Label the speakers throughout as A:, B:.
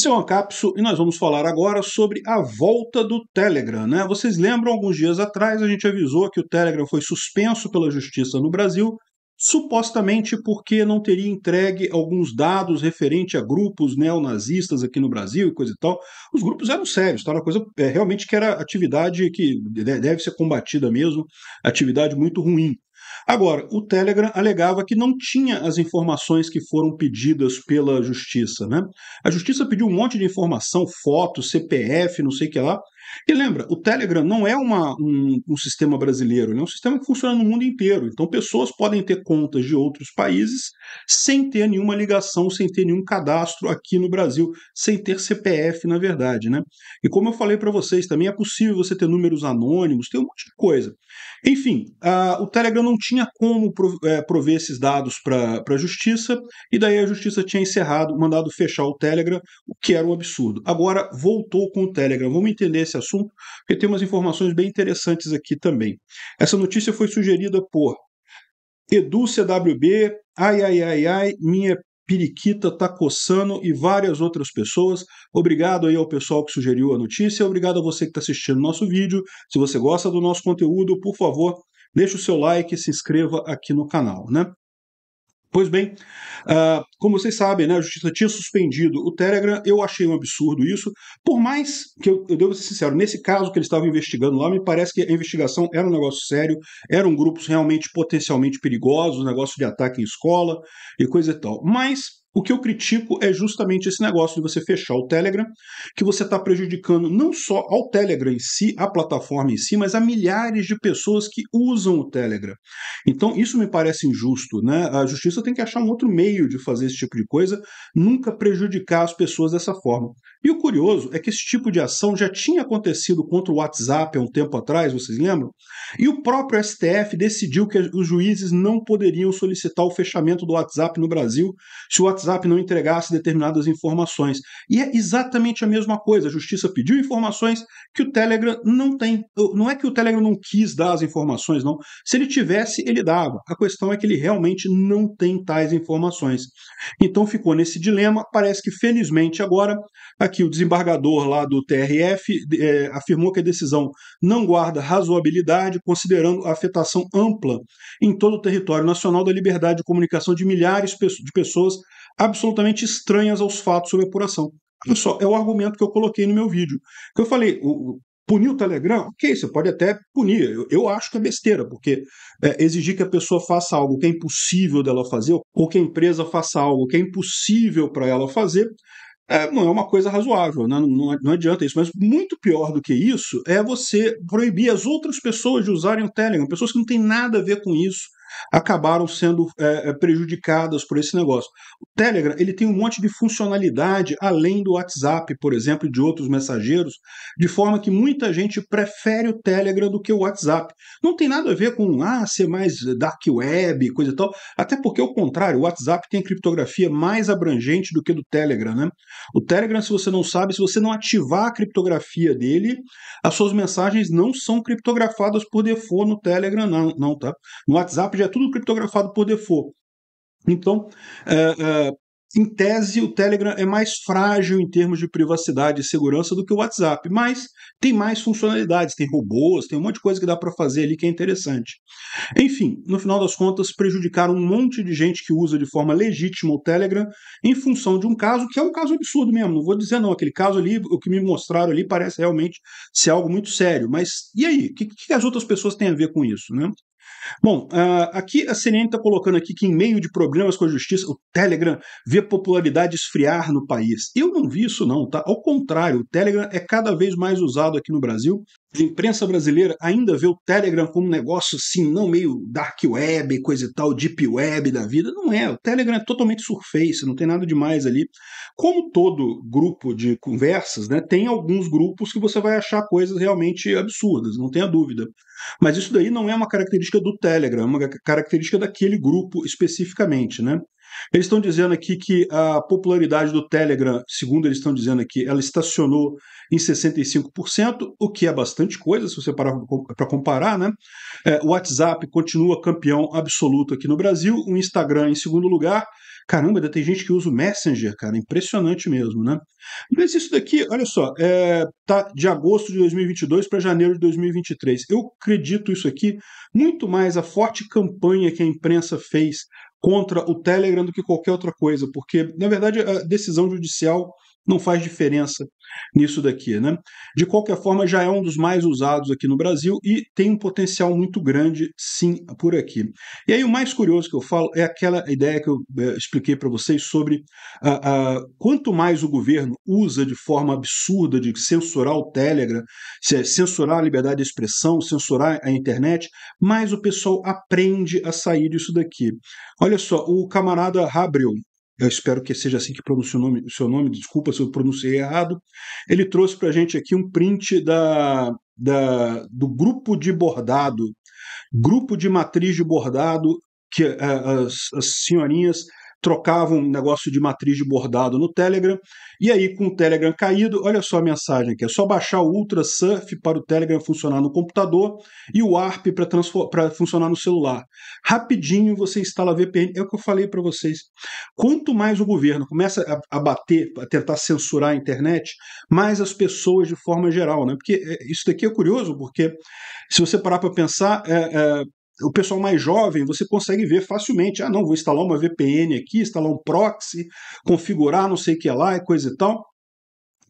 A: Esse é o Ancapso e nós vamos falar agora sobre a volta do Telegram. Né? Vocês lembram, alguns dias atrás, a gente avisou que o Telegram foi suspenso pela justiça no Brasil, supostamente porque não teria entregue alguns dados referente a grupos neonazistas aqui no Brasil e coisa e tal. Os grupos eram sérios, tá? Uma coisa é, realmente que era atividade que deve ser combatida mesmo, atividade muito ruim. Agora, o Telegram alegava que não tinha as informações que foram pedidas pela justiça. Né? A justiça pediu um monte de informação, fotos, CPF, não sei o que lá. E lembra, o Telegram não é uma, um, um, sistema brasileiro, ele é um sistema que funciona no mundo inteiro. Então, pessoas podem ter contas de outros países sem ter nenhuma ligação, sem ter nenhum cadastro aqui no Brasil, sem ter CPF, na verdade. Né? E como eu falei para vocês, também é possível você ter números anônimos, tem um monte de coisa. Enfim, ah, o Telegram não tinha tinha como é, prover esses dados para a justiça, e daí a justiça tinha encerrado, mandado fechar o Telegram, o que era um absurdo. Agora voltou com o Telegram. Vamos entender esse assunto, porque tem umas informações bem interessantes aqui também. Essa notícia foi sugerida por Edu CWB, ai ai ai ai, minha Periquita tá coçando e várias outras pessoas. Obrigado aí ao pessoal que sugeriu a notícia, obrigado a você que está assistindo nosso vídeo. Se você gosta do nosso conteúdo, por favor, deixe o seu like e se inscreva aqui no canal, né? Pois bem, uh, como vocês sabem, né, a justiça tinha suspendido o Telegram, eu achei um absurdo isso, por mais que eu, eu devo ser sincero, nesse caso que eles estavam investigando lá, me parece que a investigação era um negócio sério, eram grupos realmente potencialmente perigosos, negócio de ataque em escola e coisa e tal. Mas o que eu critico é justamente esse negócio de você fechar o Telegram, que você está prejudicando não só ao Telegram em si, a plataforma em si, mas a milhares de pessoas que usam o Telegram. Então isso me parece injusto, né? A justiça tem que achar um outro meio de fazer esse tipo de coisa, nunca prejudicar as pessoas dessa forma. E o curioso é que esse tipo de ação já tinha acontecido contra o WhatsApp há um tempo atrás, vocês lembram? E o próprio STF decidiu que os juízes não poderiam solicitar o fechamento do WhatsApp no Brasil se o WhatsApp não entregasse determinadas informações. E é exatamente a mesma coisa. A justiça pediu informações que o Telegram não tem. Não é que o Telegram não quis dar as informações, não. Se ele tivesse, ele dava. A questão é que ele realmente não tem tais informações. Então ficou nesse dilema. Parece que felizmente agora que o desembargador lá do TRF é, afirmou que a decisão não guarda razoabilidade, considerando a afetação ampla em todo o território nacional da liberdade de comunicação de milhares de pessoas absolutamente estranhas aos fatos sobre apuração. Olha só, é o argumento que eu coloquei no meu vídeo. Que eu falei, o, punir o Telegram, ok, você pode até punir. Eu, eu acho que é besteira, porque é, exigir que a pessoa faça algo que é impossível dela fazer, ou que a empresa faça algo que é impossível para ela fazer, é, não é uma coisa razoável, né? não, não, não, adianta isso. Mas muito pior do que isso é você proibir as outras pessoas de usarem o Telegram, pessoas que não têm nada a ver com isso acabaram sendo é, é prejudicadas por esse negócio. Telegram ele tem um monte de funcionalidade além do WhatsApp, por exemplo, e de outros mensageiros, de forma que muita gente prefere o Telegram do que o WhatsApp. Não tem nada a ver com ah, ser mais dark web, coisa e tal, até porque, ao contrário, o WhatsApp tem criptografia mais abrangente do que do Telegram. Né? O Telegram, se você não sabe, se você não ativar a criptografia dele, as suas mensagens não são criptografadas por default no Telegram, não, não tá? No WhatsApp já é tudo criptografado por default. Então, é, é, em tese, o Telegram é mais frágil em termos de privacidade e segurança do que o WhatsApp, mas tem mais funcionalidades, tem robôs, tem um monte de coisa que dá para fazer ali que é interessante. Enfim, no final das contas, prejudicaram um monte de gente que usa de forma legítima o Telegram em função de um caso que é um caso absurdo mesmo. Não vou dizer não, aquele caso ali, o que me mostraram ali parece realmente ser algo muito sério. Mas e aí? O que, que as outras pessoas têm a ver com isso, né? Bom, uh, aqui a CNN está colocando aqui que em meio de problemas com a justiça, o Telegram vê popularidade esfriar no país. Eu não vi isso não, tá? Ao contrário, o Telegram é cada vez mais usado aqui no Brasil a imprensa brasileira ainda vê o Telegram como um negócio, assim, não meio dark web, coisa e tal, deep web da vida. Não é. O Telegram é totalmente surface, não tem nada demais ali. Como todo grupo de conversas, né, tem alguns grupos que você vai achar coisas realmente absurdas, não tenha dúvida. Mas isso daí não é uma característica do Telegram, é uma característica daquele grupo especificamente, né? Eles estão dizendo aqui que a popularidade do Telegram, segundo eles estão dizendo aqui, ela estacionou em 65%, o que é bastante coisa, se você parar para comparar, né? É, o WhatsApp continua campeão absoluto aqui no Brasil, o Instagram em segundo lugar. Caramba, ainda tem gente que usa o Messenger, cara, impressionante mesmo, né? Mas isso daqui, olha só, é, tá de agosto de 2022 para janeiro de 2023. Eu acredito isso aqui muito mais a forte campanha que a imprensa fez contra o Telegram do que qualquer outra coisa, porque, na verdade, a decisão judicial não faz diferença nisso daqui, né? De qualquer forma, já é um dos mais usados aqui no Brasil e tem um potencial muito grande, sim, por aqui. E aí o mais curioso que eu falo é aquela ideia que eu eh, expliquei para vocês sobre ah, ah, quanto mais o governo usa de forma absurda de censurar o Telegram, censurar a liberdade de expressão, censurar a internet, mais o pessoal aprende a sair disso daqui. Olha só, o camarada Habril, eu espero que seja assim que pronuncie o nome, seu nome, desculpa se eu pronunciei errado. Ele trouxe para a gente aqui um print da, da, do grupo de bordado, grupo de matriz de bordado, que uh, as, as senhorinhas trocavam um negócio de matriz de bordado no Telegram, e aí com o Telegram caído, olha só a mensagem aqui, é só baixar o Ultra Surf para o Telegram funcionar no computador e o ARP para funcionar no celular. Rapidinho você instala a VPN, é o que eu falei para vocês. Quanto mais o governo começa a, a bater, a tentar censurar a internet, mais as pessoas de forma geral, né? Porque é, isso daqui é curioso, porque se você parar para pensar, é, é, o pessoal mais jovem, você consegue ver facilmente. Ah, não, vou instalar uma VPN aqui, instalar um proxy, configurar não sei o que lá e coisa e tal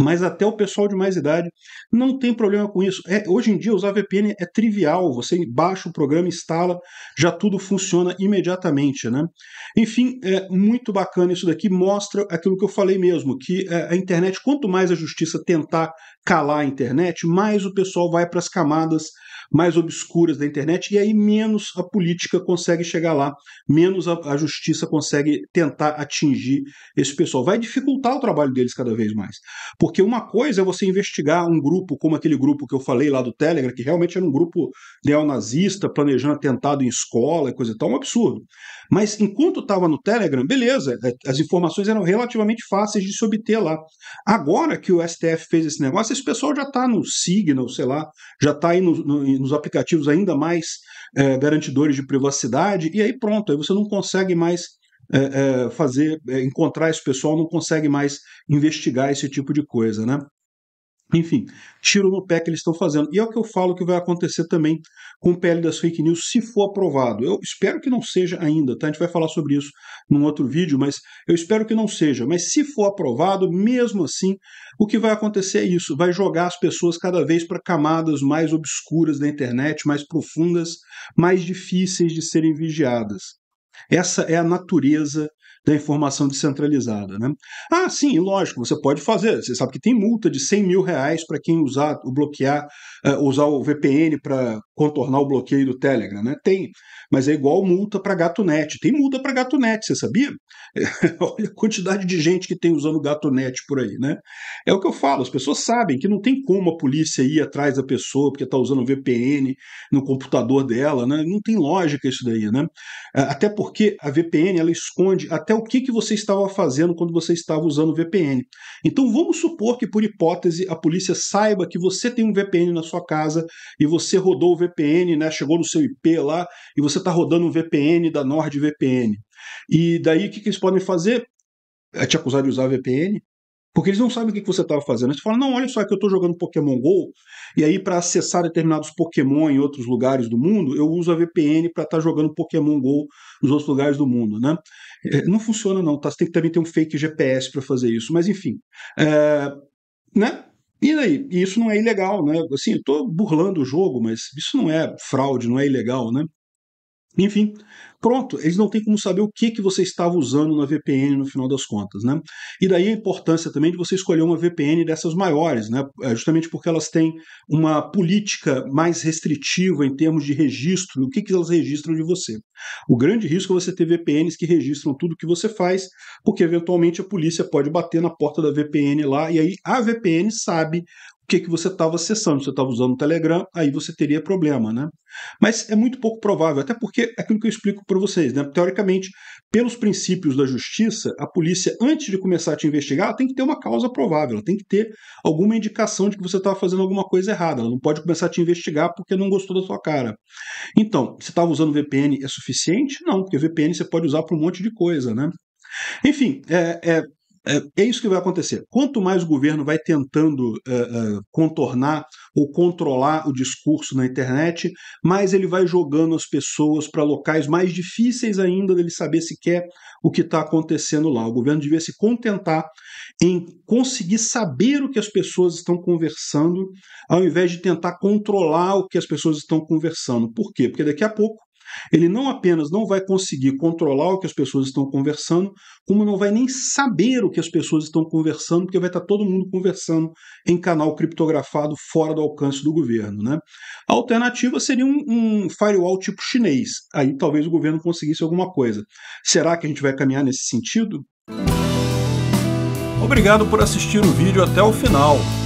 A: mas até o pessoal de mais idade não tem problema com isso. É, hoje em dia usar VPN é trivial, você baixa o programa, instala, já tudo funciona imediatamente, né? Enfim, é muito bacana isso daqui, mostra aquilo que eu falei mesmo, que é, a internet, quanto mais a justiça tentar calar a internet, mais o pessoal vai para as camadas mais obscuras da internet e aí menos a política consegue chegar lá, menos a, a justiça consegue tentar atingir esse pessoal. Vai dificultar o trabalho deles cada vez mais. Porque uma coisa é você investigar um grupo como aquele grupo que eu falei lá do Telegram, que realmente era um grupo neonazista, planejando atentado em escola e coisa e tal, um absurdo. Mas enquanto estava no Telegram, beleza, é, as informações eram relativamente fáceis de se obter lá. Agora que o STF fez esse negócio, esse pessoal já está no Signal, sei lá, já está aí no, no, nos aplicativos ainda mais é, garantidores de privacidade, e aí pronto, aí você não consegue mais é, é, fazer, é, encontrar esse pessoal, não consegue mais investigar esse tipo de coisa, né? Enfim, tiro no pé que eles estão fazendo. E é o que eu falo que vai acontecer também com o PL das fake news, se for aprovado. Eu espero que não seja ainda, tá? A gente vai falar sobre isso num outro vídeo, mas eu espero que não seja. Mas se for aprovado, mesmo assim, o que vai acontecer é isso: vai jogar as pessoas cada vez para camadas mais obscuras da internet, mais profundas, mais difíceis de serem vigiadas. Essa é a natureza da informação descentralizada. Né? Ah, sim, lógico, você pode fazer. Você sabe que tem multa de 100 mil reais para quem usar o bloquear, uh, usar o VPN para contornar o bloqueio do Telegram, né? Tem, mas é igual multa para GatoNet. Tem multa para GatoNet, você sabia? Olha a quantidade de gente que tem usando GatoNet por aí, né? É o que eu falo, as pessoas sabem que não tem como a polícia ir atrás da pessoa porque está usando VPN no computador dela, né? Não tem lógica isso daí, né? É, até porque a VPN ela esconde até até o que, que você estava fazendo quando você estava usando o VPN. Então vamos supor que, por hipótese, a polícia saiba que você tem um VPN na sua casa e você rodou o VPN, né, chegou no seu IP lá e você está rodando um VPN da NordVPN. E daí o que, que eles podem fazer? É te acusar de usar VPN, porque eles não sabem o que, você estava fazendo. Eles falam, não, olha só que eu estou jogando Pokémon GO, e aí para acessar determinados Pokémon em outros lugares do mundo, eu uso a VPN para estar tá jogando Pokémon GO nos outros lugares do mundo. Né? É, não funciona não, tá? Você tem que também ter um fake GPS para fazer isso. Mas enfim, é, né? E daí? E isso não é ilegal, né? Assim, eu estou burlando o jogo, mas isso não é fraude, não é ilegal, né? Enfim, pronto, eles não têm como saber o que, que você estava usando na VPN no final das contas, né? E daí a importância também de você escolher uma VPN dessas maiores, né? É, justamente porque elas têm uma política mais restritiva em termos de registro, o que, que elas registram de você. O grande risco é você ter VPNs que registram tudo que você faz, porque eventualmente a polícia pode bater na porta da VPN lá e aí a VPN sabe que, que você estava acessando. Se você estava usando o Telegram, aí você teria problema, né? Mas é muito pouco provável, até porque é aquilo que eu explico para vocês, né? Teoricamente, pelos princípios da justiça, a polícia, antes de começar a te investigar, ela tem que ter uma causa provável, ela tem que ter alguma indicação de que você estava fazendo alguma coisa errada. Ela não pode começar a te investigar porque não gostou da sua cara. Então, você estava usando VPN é suficiente? Não, porque VPN você pode usar para um monte de coisa, né? Enfim, é, é, é, é isso que vai acontecer. Quanto mais o governo vai tentando é, é, contornar ou controlar o discurso na internet, mais ele vai jogando as pessoas para locais mais difíceis ainda dele saber sequer o que está acontecendo lá. O governo devia se contentar em conseguir saber o que as pessoas estão conversando, ao invés de tentar controlar o que as pessoas estão conversando. Por quê? Porque daqui a pouco ele não apenas não vai conseguir controlar o que as pessoas estão conversando, como não vai nem saber o que as pessoas estão conversando, porque vai estar todo mundo conversando em canal criptografado fora do alcance do governo. Né? A alternativa seria um, um firewall tipo chinês. Aí talvez o governo conseguisse alguma coisa. Será que a gente vai caminhar nesse sentido? Obrigado por assistir o vídeo até o final.